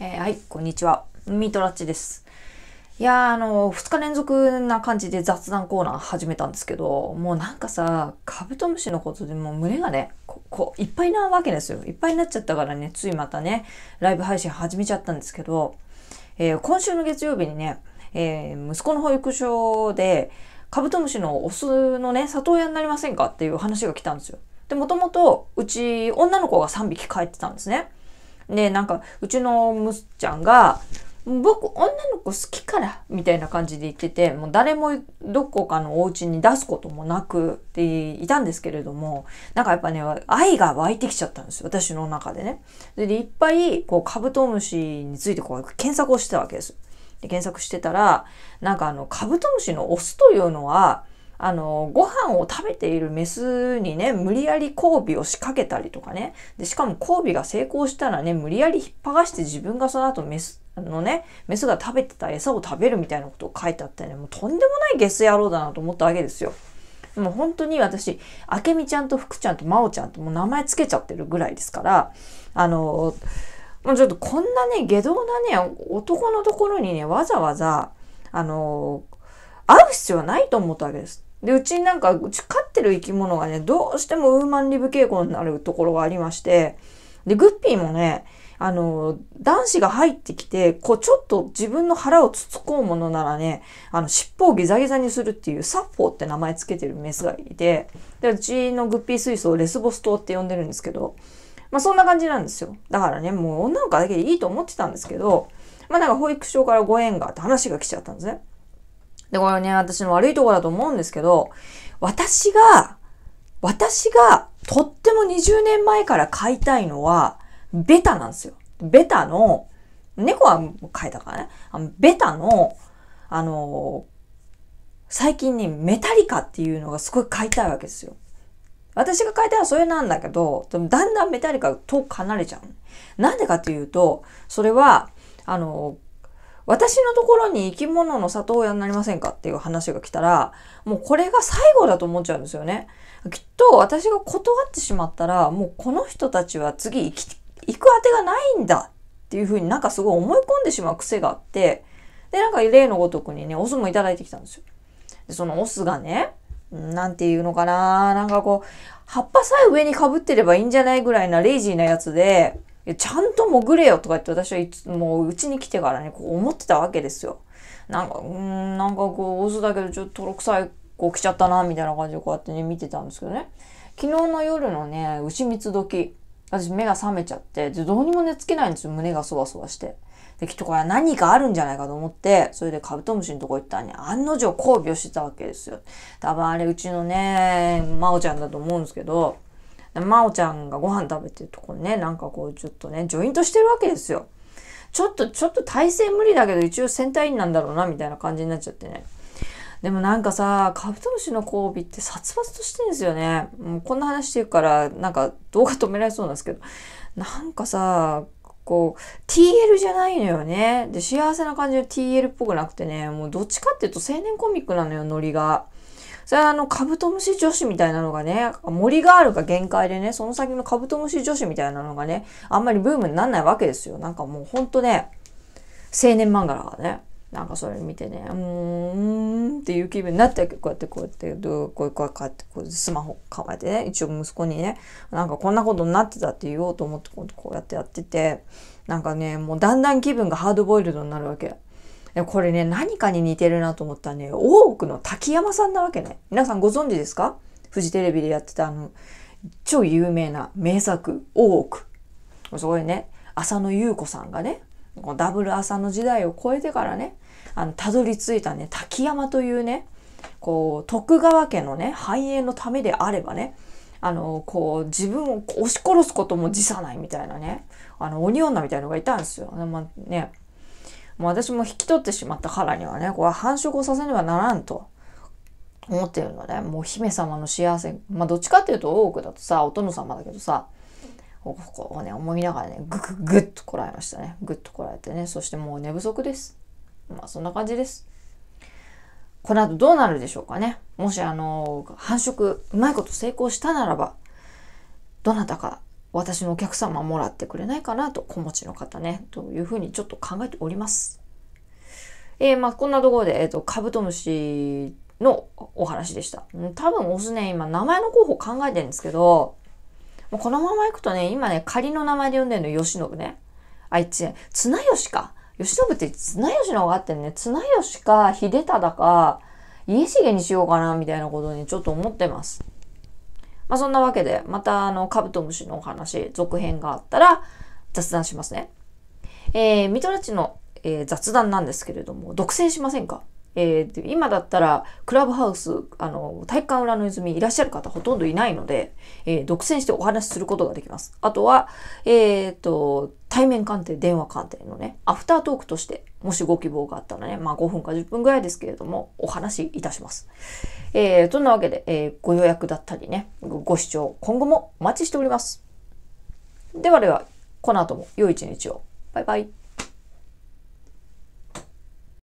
えー、はい、こんにちは。ミートラッチです。いやあの、2日連続な感じで雑談コーナー始めたんですけど、もうなんかさ、カブトムシのことでもう胸がね、ここいっぱいなわけですよ。いっぱいになっちゃったからね、ついまたね、ライブ配信始めちゃったんですけど、えー、今週の月曜日にね、えー、息子の保育所で、カブトムシのオスのね、里親になりませんかっていう話が来たんですよ。で、もともと、うち、女の子が3匹飼ってたんですね。で、なんか、うちのむすちゃんが、僕、女の子好きから、みたいな感じで言ってて、もう誰もどこかのお家に出すこともなくっていたんですけれども、なんかやっぱね、愛が湧いてきちゃったんですよ、私の中でね。で、でいっぱい、こう、カブトムシについてこう、検索をしてたわけです。で、検索してたら、なんかあの、カブトムシのオスというのは、あの、ご飯を食べているメスにね、無理やり交尾を仕掛けたりとかね。で、しかも交尾が成功したらね、無理やり引っ剥がして自分がその後メス、のね、メスが食べてた餌を食べるみたいなことを書いてあってね、もうとんでもないゲス野郎だなと思ったわけですよ。でも本当に私、あけみちゃんと福ちゃんとまおちゃんともう名前つけちゃってるぐらいですから、あの、もうちょっとこんなね、下道なね、男のところにね、わざわざ、あの、会う必要はないと思ったわけです。で、うちなんか、うち飼ってる生き物がね、どうしてもウーマンリブ傾向になるところがありまして、で、グッピーもね、あの、男子が入ってきて、こう、ちょっと自分の腹をつつこうものならね、あの、尻尾をギザギザにするっていう、サッフォーって名前つけてるメスがいて、で、うちのグッピー水槽をレスボス島って呼んでるんですけど、まあ、そんな感じなんですよ。だからね、もう女の子だけでいいと思ってたんですけど、まあ、なんか保育所からご縁があって話が来ちゃったんですね。で、これね、私の悪いところだと思うんですけど、私が、私がとっても20年前から買いたいのは、ベタなんですよ。ベタの、猫は飼えたからね。あのベタの、あのー、最近にメタリカっていうのがすごい買いたいわけですよ。私が買いたいのはそれなんだけど、でもだんだんメタリカと遠く離れちゃう。なんでかっていうと、それは、あのー、私のところに生き物の里親になりませんかっていう話が来たら、もうこれが最後だと思っちゃうんですよね。きっと私が断ってしまったら、もうこの人たちは次行き、行く当てがないんだっていうふうになんかすごい思い込んでしまう癖があって、で、なんか例のごとくにね、オスもいただいてきたんですよ。で、そのオスがね、なんていうのかななんかこう、葉っぱさえ上にかぶってればいいんじゃないぐらいなレイジーなやつで、ちゃんと潜れよとか言って私はいつもううちに来てからね、こう思ってたわけですよ。なんか、うん、なんかこう、オスだけどちょっととろくい子来ちゃったな、みたいな感じでこうやってね、見てたんですけどね。昨日の夜のね、牛蜜時、私目が覚めちゃって、どうにも寝つけないんですよ、胸がそわそわして。で、きっとこれは何かあるんじゃないかと思って、それでカブトムシのとこ行ったらね、案の定交尾をしてたわけですよ。多分あれうちのね、真央ちゃんだと思うんですけど、真央ちゃんがご飯食べてるとこね、なんかこうちょっとね、ジョイントしてるわけですよ。ちょっと、ちょっと体勢無理だけど一応戦隊員なんだろうな、みたいな感じになっちゃってね。でもなんかさ、カブトムシの交尾って殺伐としてるんですよね。もうこんな話してるから、なんか動画止められそうなんですけど。なんかさ、こう、TL じゃないのよね。で、幸せな感じの TL っぽくなくてね、もうどっちかっていうと青年コミックなのよ、ノリが。それはあの、カブトムシ女子みたいなのがね、森があるが限界でね、その先のカブトムシ女子みたいなのがね、あんまりブームになんないわけですよ。なんかもうほんとね、青年漫画だからね。なんかそれ見てね、うーんっていう気分になって、こうやってこうやって、こうこうこうやってこうスマホ構えてね、一応息子にね、なんかこんなことになってたって言おうと思ってこうやってやってて、なんかね、もうだんだん気分がハードボイルドになるわけ。これね、何かに似てるなと思ったね、大奥の滝山さんなわけね。皆さんご存知ですかフジテレビでやってたあの、超有名な名作、大奥。すごいね、浅野ゆう子さんがね、こダブル浅野時代を超えてからね、あの、たどり着いたね、滝山というね、こう、徳川家のね、繁栄のためであればね、あの、こう、自分を押し殺すことも辞さないみたいなね、あの、鬼女みたいのがいたんですよ。まあ、ね、もう私も引き取ってしまったからにはね、これは繁殖をさせねばならんと。思ってるので、もう姫様の幸せ、まあどっちかっていうと多くだとさ、お殿様だけどさ、ここね、思いながらね、ぐぐぐっとこらえましたね。ぐっとこらえてね、そしてもう寝不足です。まあそんな感じです。この後どうなるでしょうかね。もしあの、繁殖、うまいこと成功したならば、どなたか私のお客様もらってくれないかなと、子持ちの方ね、というふうにちょっと考えております。えー、まあ、こんなところで、えっ、ー、と、カブトムシのお話でした。多分オスね、今名前の候補考えてるんですけど、このまま行くとね、今ね、仮の名前で呼んでるの、吉信ね。あ、いつ、綱吉か。吉信って綱吉の方があってね、綱吉か、秀忠か、家重にしようかな、みたいなことにちょっと思ってます。まあ、そんなわけで、またあの、カブトムシのお話、続編があったら雑談しますね。えー、ミトラッチの、えー、雑談なんですけれども、独占しませんかえー、今だったらクラブハウス、あの、体育館裏の泉いらっしゃる方ほとんどいないので、えー、独占してお話しすることができます。あとは、えっ、ー、と、対面鑑定、電話鑑定のね、アフタートークとして、もしご希望があったらね、まあ5分か10分ぐらいですけれども、お話しいたします。えー、そんなわけで、えー、ご予約だったりね、ご視聴、今後もお待ちしております。ではでは、この後も良い一日を。バイバイ。